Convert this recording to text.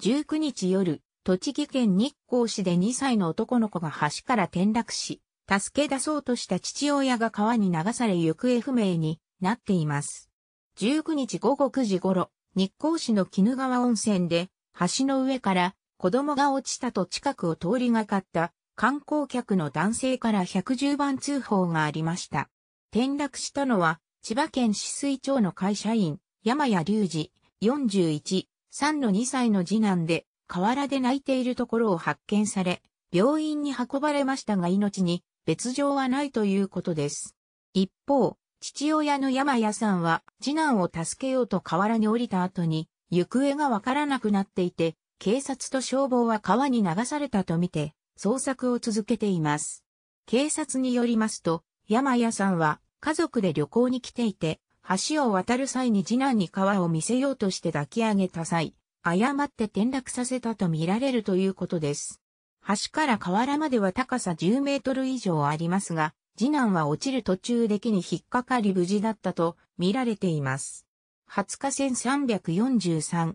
19日夜、栃木県日光市で2歳の男の子が橋から転落し、助け出そうとした父親が川に流され行方不明になっています。19日午後9時頃、日光市の鬼怒川温泉で、橋の上から子供が落ちたと近くを通りがかった観光客の男性から110番通報がありました。転落したのは、千葉県市水町の会社員、山谷隆二、41、3の2歳の次男で、河原で泣いているところを発見され、病院に運ばれましたが命に別状はないということです。一方、父親の山谷さんは、次男を助けようと河原に降りた後に、行方がわからなくなっていて、警察と消防は川に流されたとみて、捜索を続けています。警察によりますと、山谷さんは家族で旅行に来ていて、橋を渡る際に次男に川を見せようとして抱き上げた際、誤って転落させたと見られるということです。橋から河原までは高さ10メートル以上ありますが、次男は落ちる途中で木に引っかかり無事だったと見られています。20日1343